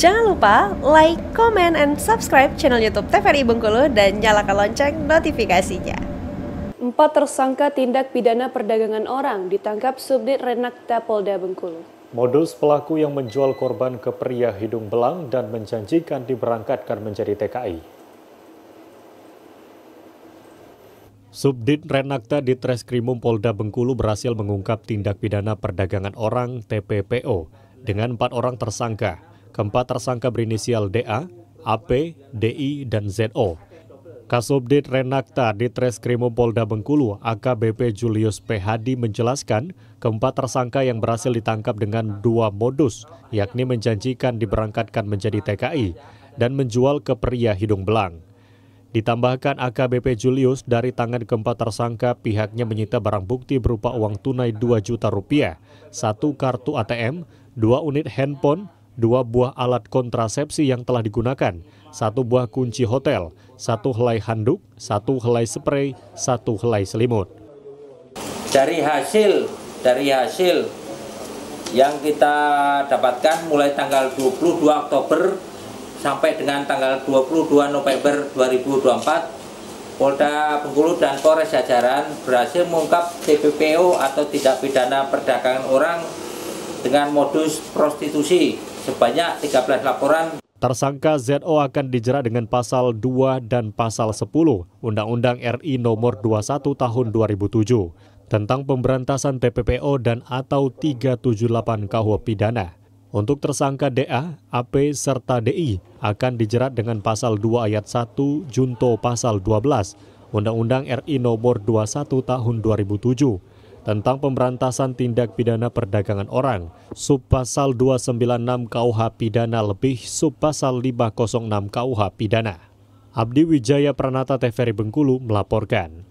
Jangan lupa like, comment, and subscribe channel YouTube TVRI Bengkulu dan nyalakan lonceng notifikasinya. Empat tersangka tindak pidana perdagangan orang ditangkap Subdit Renakta Polda Bengkulu. Modus pelaku yang menjual korban ke pria hidung belang dan menjanjikan diberangkatkan menjadi TKI. Subdit Renakta di Treskrimum Polda Bengkulu berhasil mengungkap tindak pidana perdagangan orang TPPO dengan empat orang tersangka. Keempat tersangka berinisial DA, AP, DI, dan ZO. Kasubdit Renakta di Treskrimum Polda Bengkulu AKBP Julius P. menjelaskan, keempat tersangka yang berhasil ditangkap dengan dua modus, yakni menjanjikan diberangkatkan menjadi TKI dan menjual ke pria hidung belang. Ditambahkan AKBP Julius dari tangan keempat tersangka pihaknya menyita barang bukti berupa uang tunai 2 juta rupiah, satu kartu ATM, dua unit handphone, dua buah alat kontrasepsi yang telah digunakan, satu buah kunci hotel, satu helai handuk, satu helai spray, satu helai selimut. Dari hasil dari hasil yang kita dapatkan mulai tanggal 22 Oktober sampai dengan tanggal 22 November 2024 Polda Bengkulu dan Polres Jajaran berhasil mengungkap TPPO atau tindak pidana perdagangan orang dengan modus prostitusi sebanyak 13 laporan. Tersangka ZO akan dijerat dengan pasal 2 dan pasal 10 Undang-Undang RI nomor 21 tahun 2007 tentang pemberantasan TPPO dan atau 378 KUH pidana. Untuk tersangka DA, AP, serta DI akan dijerat dengan pasal 2 ayat 1 Junto pasal 12 Undang-Undang RI nomor 21 tahun 2007 tentang pemberantasan tindak pidana perdagangan orang, subpasal 296 KUH pidana lebih subpasal 506 KUH pidana. Abdi Wijaya Pranata TVRI Bengkulu melaporkan.